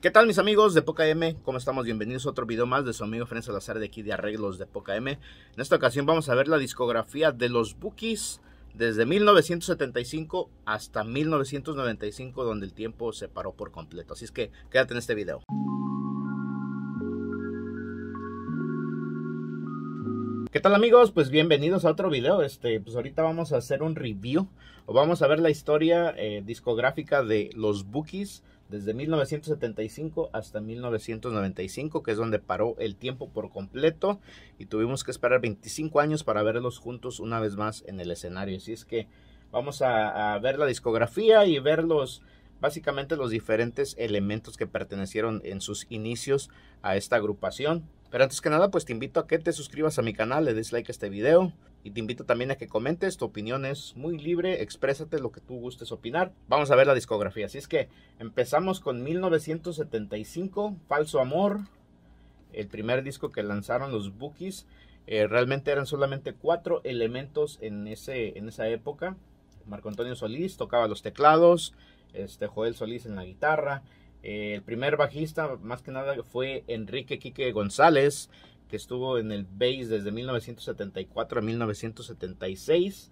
¿Qué tal mis amigos de Poca M? ¿Cómo estamos? Bienvenidos a otro video más de su amigo Fren Salazar de aquí de Arreglos de Poca M. En esta ocasión vamos a ver la discografía de los Bookies desde 1975 hasta 1995 donde el tiempo se paró por completo. Así es que quédate en este video. ¿Qué tal amigos? Pues bienvenidos a otro video. Este, pues ahorita vamos a hacer un review. O vamos a ver la historia eh, discográfica de los Bookies desde 1975 hasta 1995, que es donde paró el tiempo por completo y tuvimos que esperar 25 años para verlos juntos una vez más en el escenario. Así es que vamos a, a ver la discografía y ver los, básicamente los diferentes elementos que pertenecieron en sus inicios a esta agrupación. Pero antes que nada, pues te invito a que te suscribas a mi canal, le des like a este video y te invito también a que comentes, tu opinión es muy libre, exprésate lo que tú gustes opinar. Vamos a ver la discografía, así es que empezamos con 1975, Falso Amor, el primer disco que lanzaron los Bookies. Eh, realmente eran solamente cuatro elementos en, ese, en esa época. Marco Antonio Solís tocaba los teclados, este, Joel Solís en la guitarra, eh, el primer bajista, más que nada, fue Enrique Quique González, que estuvo en el bass desde 1974 a 1976.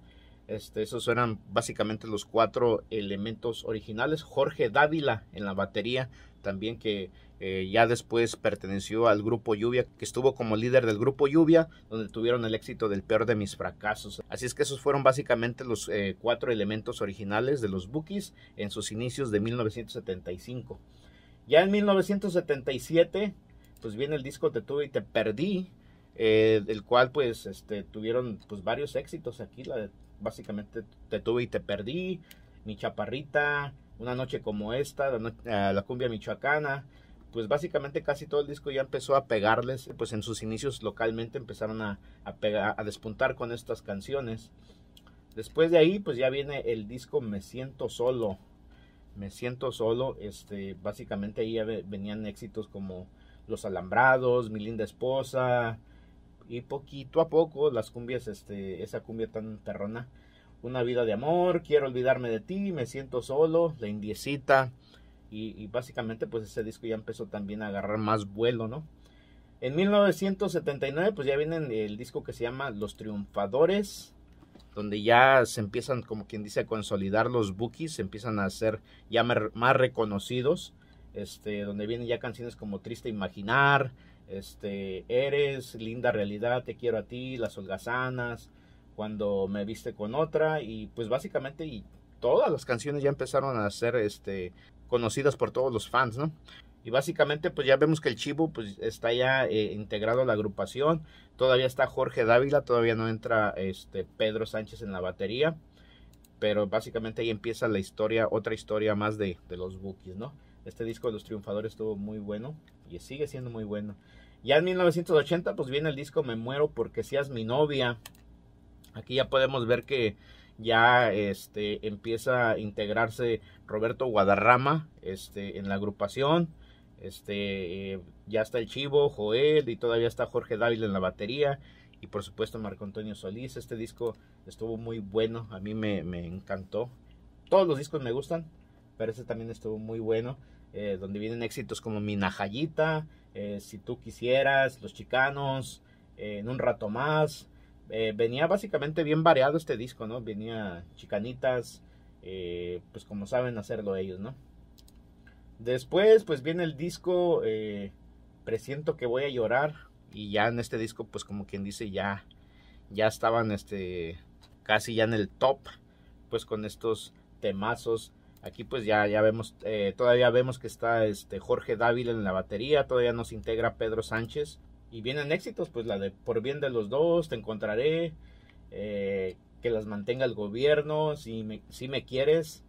Este, esos eran básicamente los cuatro elementos originales. Jorge Dávila en la batería, también que eh, ya después perteneció al grupo Lluvia, que estuvo como líder del grupo Lluvia, donde tuvieron el éxito del peor de mis fracasos. Así es que esos fueron básicamente los eh, cuatro elementos originales de los Bookies en sus inicios de 1975. Ya en 1977, pues viene el disco Te tuve y te perdí, eh, el cual pues este, tuvieron pues varios éxitos aquí, la de básicamente te tuve y te perdí, mi chaparrita, una noche como esta, eh, la, cumbia michoacana, pues básicamente casi todo el disco ya empezó a pegarles, pues en sus inicios localmente empezaron a, a, a despuntar con estas canciones. Después de ahí, pues ya viene el disco Me Siento Solo. Me Siento Solo, este, básicamente ahí ya venían éxitos como Los Alambrados, Mi Linda Esposa, y poquito a poco las cumbias, este, esa cumbia tan terrona, una vida de amor, quiero olvidarme de ti, me siento solo, la indiecita y, básicamente pues ese disco ya empezó también a agarrar más vuelo, ¿no? En 1979 pues ya viene el disco que se llama Los Triunfadores, donde ya se empiezan como quien dice a consolidar los bookies, se empiezan a ser ya más reconocidos, este, donde vienen ya canciones como Triste Imaginar, este, eres linda realidad, te quiero a ti, las holgazanas, cuando me viste con otra y pues básicamente y todas las canciones ya empezaron a ser este conocidas por todos los fans, ¿no? Y básicamente pues ya vemos que el Chivo pues está ya eh, integrado a la agrupación, todavía está Jorge Dávila, todavía no entra este Pedro Sánchez en la batería, pero básicamente ahí empieza la historia, otra historia más de, de los Bookies, ¿no? Este disco de Los Triunfadores estuvo muy bueno y sigue siendo muy bueno. Ya en 1980 pues viene el disco Me Muero porque seas mi novia. Aquí ya podemos ver que ya este, empieza a integrarse Roberto Guadarrama este, en la agrupación. Este, eh, ya está el Chivo, Joel y todavía está Jorge Dávila en la batería. Y por supuesto Marco Antonio Solís. Este disco estuvo muy bueno, a mí me, me encantó. Todos los discos me gustan, pero este también estuvo muy bueno. Eh, donde vienen éxitos como Minajayita, eh, Si tú quisieras, Los Chicanos, eh, En un rato más. Eh, venía básicamente bien variado este disco, ¿no? Venía Chicanitas, pues como saben hacerlo ellos, ¿no? Después, pues viene el disco Presiento que voy a llorar. Y ya en este disco, pues como quien dice, ya, ya estaban este, casi ya en el top, pues con estos temazos Aquí pues ya, ya vemos, eh, todavía vemos que está este Jorge Dávila en la batería, todavía nos integra Pedro Sánchez. Y vienen éxitos, pues la de Por bien de los dos, te encontraré, eh, que las mantenga el gobierno, si me, si me quieres,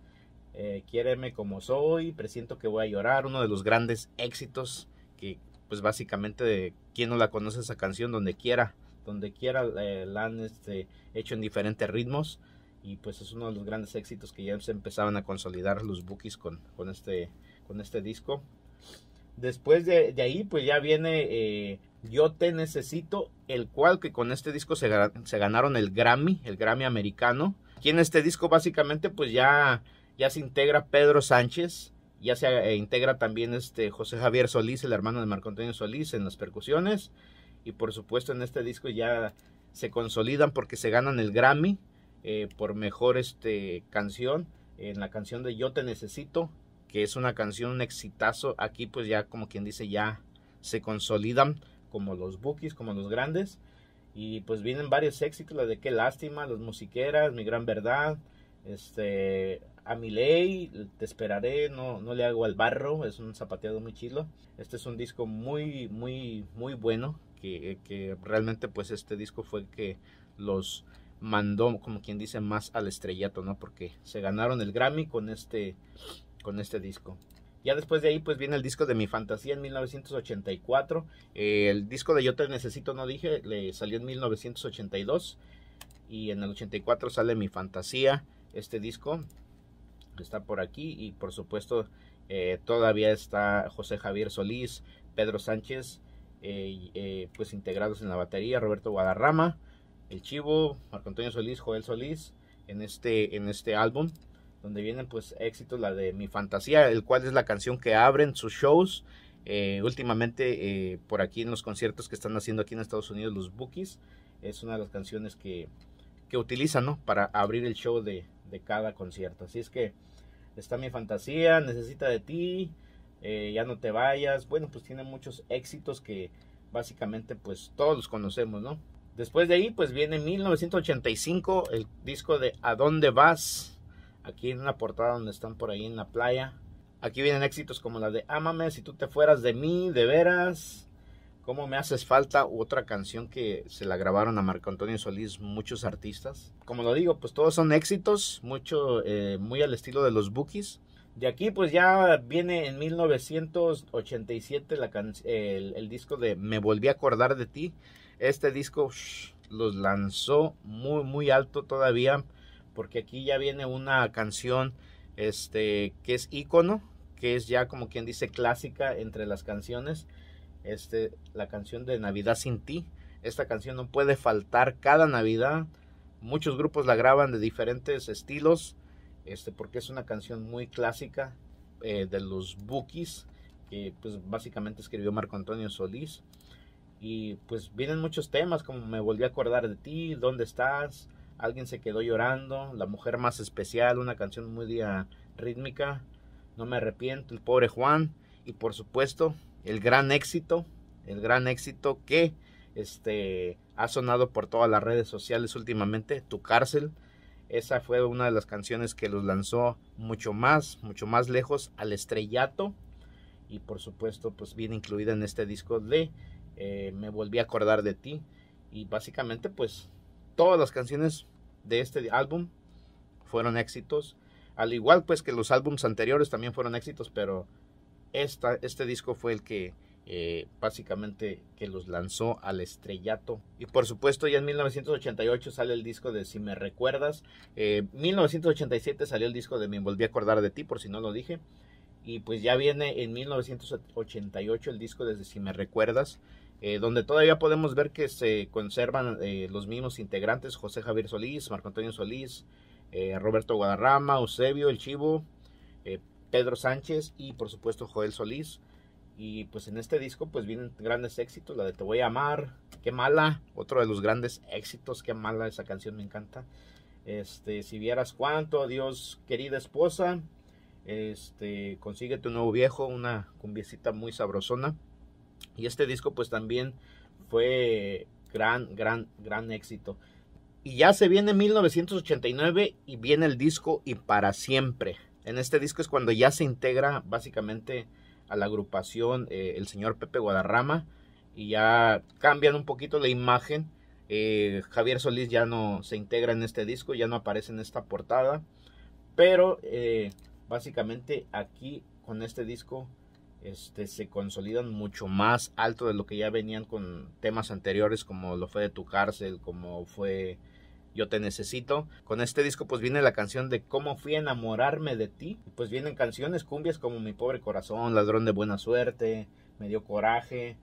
eh, quiéreme como soy, presiento que voy a llorar, uno de los grandes éxitos que pues básicamente quien no la conoce esa canción donde quiera, donde quiera la han este, hecho en diferentes ritmos y pues es uno de los grandes éxitos que ya se empezaban a consolidar los Bookies con, este, con este disco. Después de, ahí pues ya viene eh, Yo Te Necesito, el cual que con este disco se, ganaron el Grammy, el Grammy americano. y en este disco básicamente pues ya, ya se integra Pedro Sánchez, ya se eh, integra también este José Javier Solís, el hermano de Marco Antonio Solís en las percusiones. Y por supuesto en este disco ya se consolidan porque se ganan el Grammy eh, por mejor este, canción en la canción de Yo Te Necesito, que es una canción, un exitazo. Aquí pues ya como quien dice, ya se consolidan como los bookies, como los grandes. Y pues vienen varios éxitos, la de Qué Lástima, Los Musiqueras, Mi Gran Verdad, este, A Mi Ley, Te Esperaré, no, no le hago al barro, es un zapateado muy chilo. Este es un disco muy, muy, muy bueno, que realmente pues este disco fue que los mandó, como quien dice, más al estrellato, ¿no? Porque se ganaron el Grammy con este, con este disco. Ya después de ahí, pues viene el disco de Mi Fantasía en 1984. Eh, el disco de Yo Te Necesito, no dije, le salió en 1982. Y en el 84 sale Mi Fantasía, este disco está por aquí. Y por supuesto, eh, todavía está José Javier Solís, Pedro Sánchez, eh, pues integrados en la batería, Roberto Guadarrama. El Chivo, Marco Antonio Solís, Joel Solís, en este, en este álbum, donde vienen pues éxitos, la de Mi Fantasía, el cual es la canción que abren sus shows. Eh, últimamente eh, por aquí en los conciertos que están haciendo aquí en Estados Unidos los Bookies, es una de las canciones que, que utilizan ¿no? para abrir el show de, cada concierto. Así es que está mi fantasía, necesita de ti, eh, ya no te vayas. Bueno, pues tiene muchos éxitos que básicamente pues todos los conocemos, ¿no? Después de ahí, pues viene 1985, el disco de ¿A dónde vas? Aquí en una portada donde están por ahí en la playa. Aquí vienen éxitos como la de Amame, si tú te fueras de mí, de veras. ¿Cómo me haces falta? otra canción que se la grabaron a Marco Antonio Solís muchos artistas. Como lo digo, pues todos son éxitos, mucho, eh, muy al estilo de los Bookies. De aquí pues ya viene en 1987 la el disco de Me volví a acordar de ti, este disco los lanzó muy, muy alto todavía, porque aquí ya viene una canción este, que es icono que es ya como quien dice clásica entre las canciones. Este, la canción de Navidad sin ti. Esta canción no puede faltar cada Navidad. Muchos grupos la graban de diferentes estilos, este, porque es una canción muy clásica eh, de los Bookies, que pues, básicamente escribió Marco Antonio Solís. Y pues vienen muchos temas como me volví a acordar de ti, dónde estás, alguien se quedó llorando, la mujer más especial, una canción muy rítmica, no me arrepiento, el pobre Juan y por supuesto el gran éxito, el gran éxito que este ha sonado por todas las redes sociales últimamente, Tu cárcel. Esa fue una de las canciones que los lanzó mucho más, mucho más lejos al estrellato y por supuesto pues viene incluida en este disco de eh, me volví a acordar de ti. Y básicamente pues todas las canciones de este álbum fueron éxitos. Al igual pues que los álbumes anteriores también fueron éxitos, pero este disco fue el que eh, básicamente que los lanzó al estrellato. Y por supuesto ya en 1988 sale el disco de Si me recuerdas. Eh, 1987 salió el disco de Me volví a acordar de ti, por si no lo dije. Y pues ya viene en 1988 el disco de Si me recuerdas. Eh, donde todavía podemos ver que se conservan eh, los mismos integrantes, José Javier Solís, Marco Antonio Solís, eh, Roberto Guadarrama, Eusebio, El Chivo, Pedro Sánchez y por supuesto Joel Solís. Y pues en este disco pues vienen grandes éxitos, la de Te voy a amar, qué mala, otro de los grandes éxitos, qué mala, esa canción me encanta. Este, si vieras cuánto, adiós querida esposa, este, consigue tu nuevo viejo, una cumbiecita muy sabrosona. Y este disco pues también fue gran, gran, gran éxito. Y ya se viene 1989 y viene el disco Y para siempre. En este disco es cuando ya se integra básicamente a la agrupación eh, el señor Pepe Guadarrama y ya cambian un poquito la imagen. Eh, Javier Solís ya no se integra en este disco, ya no aparece en esta portada. Pero eh, básicamente aquí con este disco este, se consolidan mucho más alto de lo que ya venían con temas anteriores como lo fue de tu cárcel, como fue yo te necesito. Con este disco pues viene la canción de cómo fui a enamorarme de ti. Pues vienen canciones cumbias como Mi pobre corazón, Ladrón de buena suerte, Me dio coraje.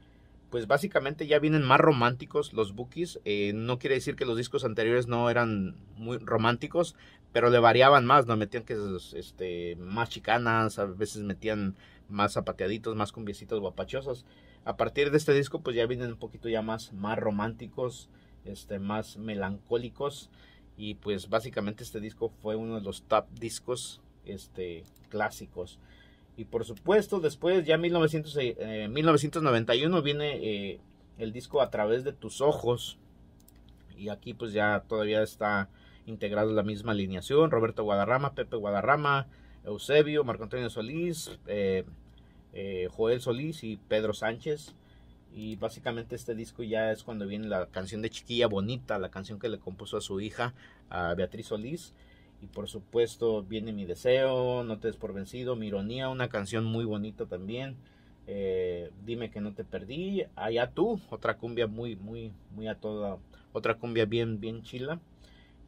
Pues básicamente ya vienen más románticos los bookies. Eh, no quiere decir que los discos anteriores no eran muy románticos, pero le variaban más, ¿no? Metían que este, más chicanas, a veces metían más zapateaditos, más cumbiecitos guapachosos. A partir de este disco pues ya vienen un poquito ya más, más románticos, este, más melancólicos y pues básicamente este disco fue uno de los top discos este, clásicos. Y por supuesto después ya en 1991 eh, eh, viene eh, el disco A través de tus ojos y aquí pues ya todavía está integrado la misma alineación, Roberto Guadarrama, Pepe Guadarrama, Eusebio, Marco Antonio Solís, eh, eh, Joel Solís y Pedro Sánchez. Y básicamente este disco ya es cuando viene la canción de Chiquilla Bonita, la canción que le compuso a su hija, a Beatriz Solís. Y por supuesto viene Mi Deseo, No te des por vencido, Mi Ironía, una canción muy bonita también. Eh, Dime que no te perdí, Allá tú, otra cumbia muy, muy, muy a toda, otra cumbia bien, bien chila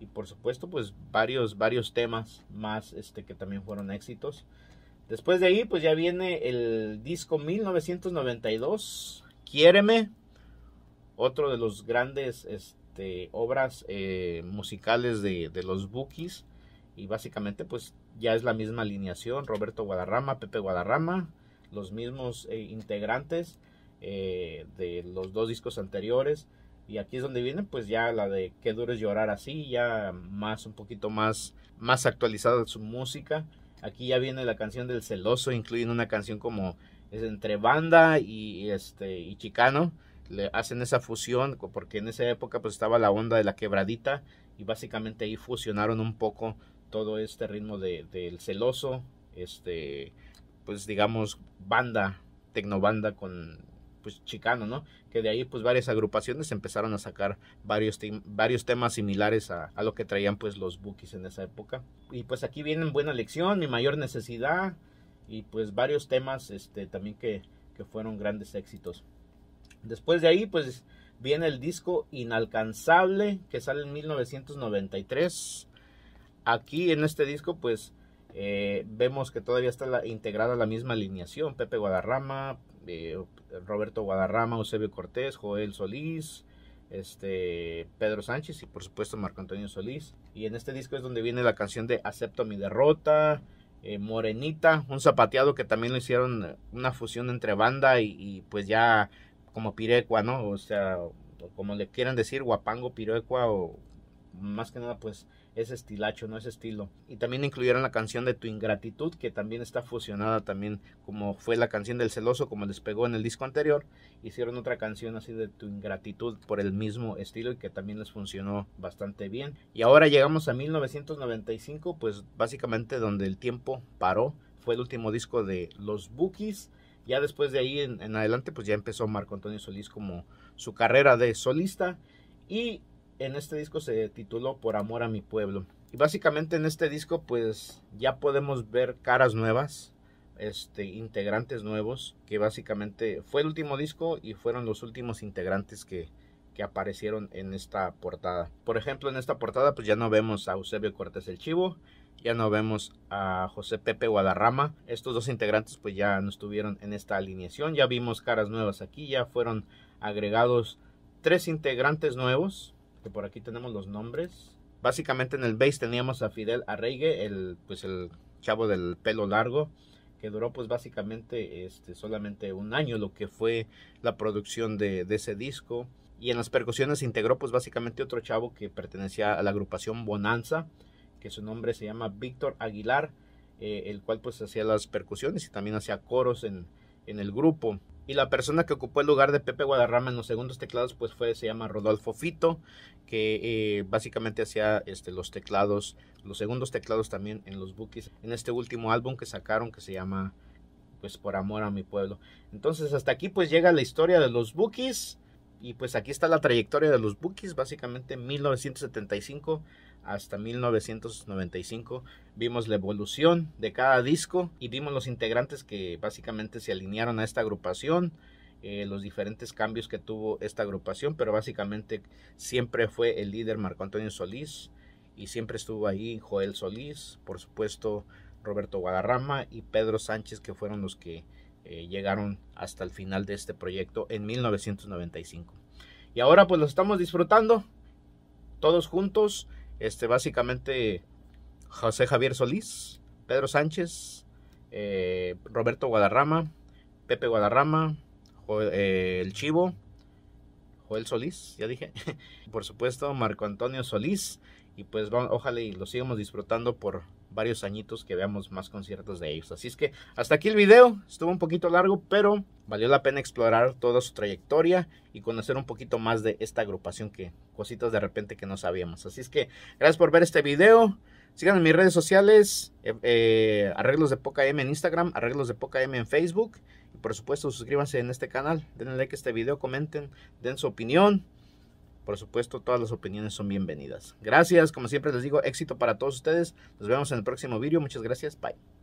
y por supuesto pues varios varios temas más este que también fueron éxitos después de ahí pues ya viene el disco 1992 quiéreme otro de los grandes este, obras eh, musicales de, los bookies y básicamente pues ya es la misma alineación Roberto Guadarrama Pepe Guadarrama los mismos eh, integrantes eh, de los dos discos anteriores y aquí es donde viene pues ya la de Qué duro es llorar así, ya más un poquito más, más actualizada su música. Aquí ya viene la canción del celoso, incluyen una canción como es entre banda y, este, y chicano. Le hacen esa fusión porque en esa época pues estaba la onda de la quebradita y básicamente ahí fusionaron un poco todo este ritmo del de, celoso, este, pues digamos banda, tecnobanda con pues chicano, ¿no? Que de ahí pues varias agrupaciones empezaron a sacar varios, varios temas similares a, lo que traían pues los bookies en esa época. Y pues aquí vienen Buena Lección, Mi Mayor Necesidad y pues varios temas este, también que, que fueron grandes éxitos. Después de ahí pues viene el disco Inalcanzable que sale en 1993. Aquí en este disco pues... Eh, vemos que todavía está integrada la misma alineación, Pepe Guadarrama, eh, Roberto Guadarrama, Eusebio Cortés, Joel Solís, este, Pedro Sánchez y por supuesto Marco Antonio Solís. Y en este disco es donde viene la canción de Acepto mi derrota, eh, Morenita, un zapateado que también lo hicieron una fusión entre banda y, y pues ya como pirecua, ¿no? O sea, como le quieran decir, guapango, pirecua o más que nada pues es estilacho, no es estilo. Y también incluyeron la canción de Tu Ingratitud, que también está fusionada también como fue la canción del celoso, como les pegó en el disco anterior. Hicieron otra canción así de Tu Ingratitud por el mismo estilo y que también les funcionó bastante bien. Y ahora llegamos a 1995, pues básicamente donde el tiempo paró. Fue el último disco de Los Bookies. Ya después de ahí en, en adelante, pues ya empezó Marco Antonio Solís como su carrera de solista. Y en este disco se tituló Por Amor a mi Pueblo. Y básicamente en este disco pues ya podemos ver caras nuevas, este, integrantes nuevos, que básicamente fue el último disco y fueron los últimos integrantes que, que aparecieron en esta portada. Por ejemplo, en esta portada pues ya no vemos a Eusebio Cortés el Chivo, ya no vemos a José Pepe Guadarrama. Estos dos integrantes pues ya no estuvieron en esta alineación, ya vimos caras nuevas aquí, ya fueron agregados tres integrantes nuevos por aquí tenemos los nombres. Básicamente en el base teníamos a Fidel Arreigue, el, pues el chavo del pelo largo, que duró pues básicamente este, solamente un año lo que fue la producción de, ese disco. Y en las percusiones integró pues básicamente otro chavo que pertenecía a la agrupación Bonanza, que su nombre se llama Víctor Aguilar, eh, el cual pues hacía las percusiones y también hacía coros en, en el grupo. Y la persona que ocupó el lugar de Pepe Guadarrama en los segundos teclados, pues fue, se llama Rodolfo Fito, que eh, básicamente hacía este, los teclados, los segundos teclados también en los bookies, en este último álbum que sacaron que se llama, pues, Por Amor a mi Pueblo. Entonces, hasta aquí pues llega la historia de los bookies, y pues aquí está la trayectoria de los bookies, básicamente 1975 hasta 1995. Vimos la evolución de cada disco y vimos los integrantes que básicamente se alinearon a esta agrupación, eh, los diferentes cambios que tuvo esta agrupación, pero básicamente siempre fue el líder Marco Antonio Solís y siempre estuvo ahí Joel Solís, por supuesto Roberto Guadarrama y Pedro Sánchez que fueron los que eh, llegaron hasta el final de este proyecto en 1995. Y ahora pues lo estamos disfrutando todos juntos este, básicamente, José Javier Solís, Pedro Sánchez, eh, Roberto Guadarrama, Pepe Guadarrama, eh, El Chivo, Joel Solís, ya dije, por supuesto, Marco Antonio Solís, y pues ojalá y lo sigamos disfrutando por, varios añitos que veamos más conciertos de ellos. Así es que hasta aquí el video, estuvo un poquito largo, pero valió la pena explorar toda su trayectoria y conocer un poquito más de esta agrupación que cositas de repente que no sabíamos. Así es que gracias por ver este video. sigan en mis redes sociales, eh, eh, Arreglos de Poca M en Instagram, Arreglos de Poca M en Facebook. Y por supuesto suscríbanse en este canal, denle like a este video, comenten, den su opinión. Por supuesto, todas las opiniones son bienvenidas. Gracias, como siempre les digo, éxito para todos ustedes. Nos vemos en el próximo video. Muchas gracias. Bye.